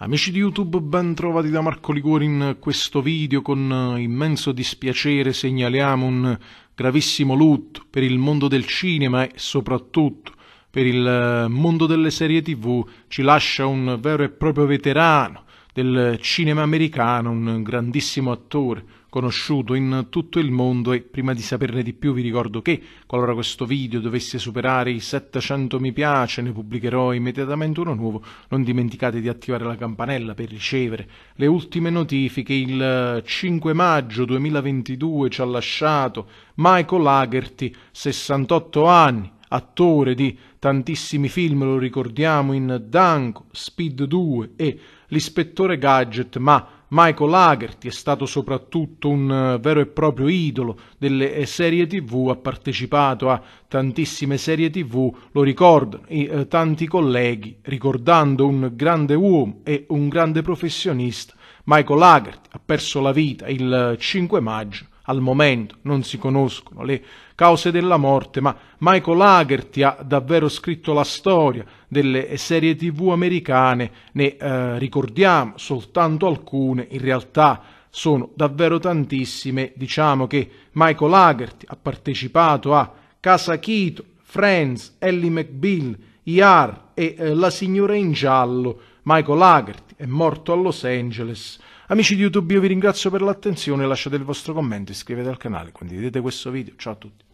Amici di YouTube, ben trovati da Marco Liguori in questo video. Con immenso dispiacere segnaliamo un gravissimo lutto per il mondo del cinema e soprattutto per il eh, mondo delle serie TV. Ci lascia un vero e proprio veterano del cinema americano, un grandissimo attore conosciuto in tutto il mondo e prima di saperne di più vi ricordo che qualora questo video dovesse superare i 700 mi piace ne pubblicherò immediatamente uno nuovo, non dimenticate di attivare la campanella per ricevere le ultime notifiche. Il 5 maggio 2022 ci ha lasciato Michael Lagerty, 68 anni attore di tantissimi film, lo ricordiamo in Danko, Speed 2 e l'ispettore Gadget, ma Michael Lagerty è stato soprattutto un eh, vero e proprio idolo delle eh, serie tv, ha partecipato a tantissime serie tv, lo ricordano i eh, tanti colleghi, ricordando un grande uomo e un grande professionista, Michael Lagerty ha perso la vita il 5 eh, maggio al momento non si conoscono le cause della morte, ma Michael Hagerty ha davvero scritto la storia delle serie tv americane, ne eh, ricordiamo soltanto alcune, in realtà sono davvero tantissime, diciamo che Michael Hagerty ha partecipato a Casa Chito, Friends, Ellie McBeal, IAR e eh, La signora in giallo, Michael Haggerty è morto a Los Angeles. Amici di YouTube io vi ringrazio per l'attenzione, lasciate il vostro commento, iscrivetevi al canale, condividete questo video, ciao a tutti.